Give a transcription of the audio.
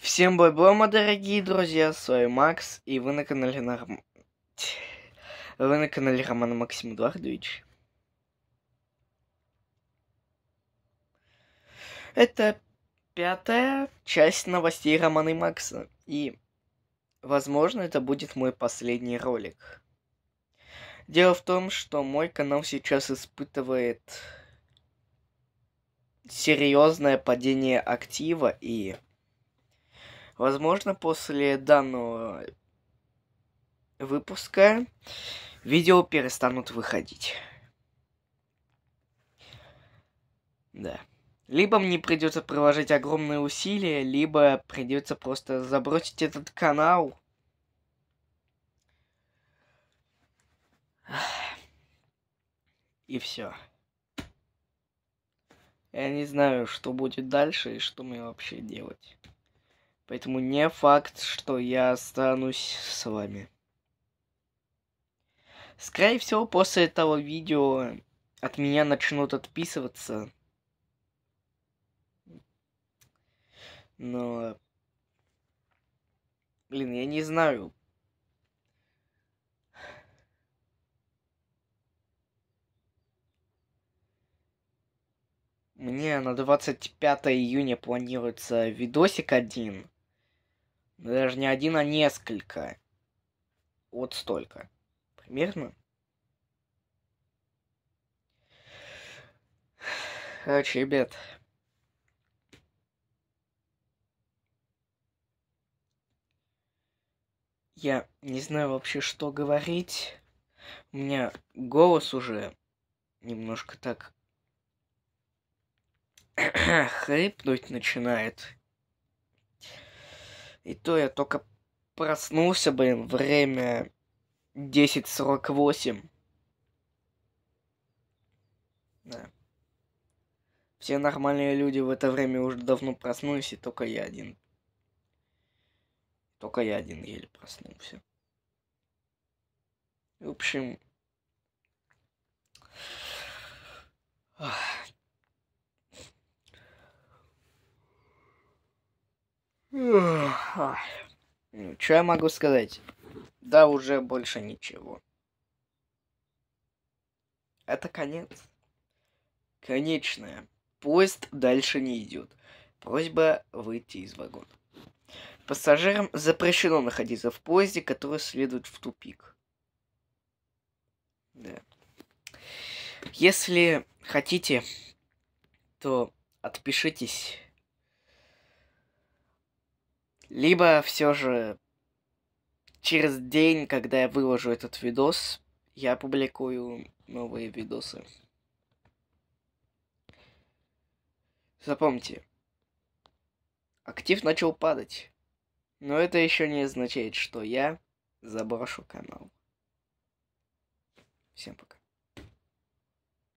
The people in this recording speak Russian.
Всем баблома, дорогие друзья, с вами Макс, и вы на канале Норм... Вы на канале Романа Максим Эдуардович. Это пятая часть новостей Романа и Макса, и, возможно, это будет мой последний ролик. Дело в том, что мой канал сейчас испытывает серьезное падение актива и Возможно, после данного выпуска видео перестанут выходить. Да. Либо мне придется приложить огромные усилия, либо придется просто забросить этот канал. И все. Я не знаю, что будет дальше и что мне вообще делать. Поэтому не факт, что я останусь с вами. Скорее всего, после этого видео от меня начнут отписываться. Но... Блин, я не знаю. Мне на 25 июня планируется видосик один. Ну, даже не один, а несколько. Вот столько. Примерно. Короче, ребят. Я не знаю вообще, что говорить. У меня голос уже немножко так хрипнуть начинает. И то я только проснулся, блин, время 10.48. Да. Все нормальные люди в это время уже давно проснулись, и только я один. Только я один еле проснулся. В общем... Ах. Ха. Ну, что я могу сказать? Да, уже больше ничего. Это конец. Конечное. Поезд дальше не идет. Просьба выйти из вагона. Пассажирам запрещено находиться в поезде, который следует в тупик. Да. Если хотите, то отпишитесь либо все же через день, когда я выложу этот видос, я публикую новые видосы. Запомните, актив начал падать, но это еще не означает, что я заброшу канал. Всем пока.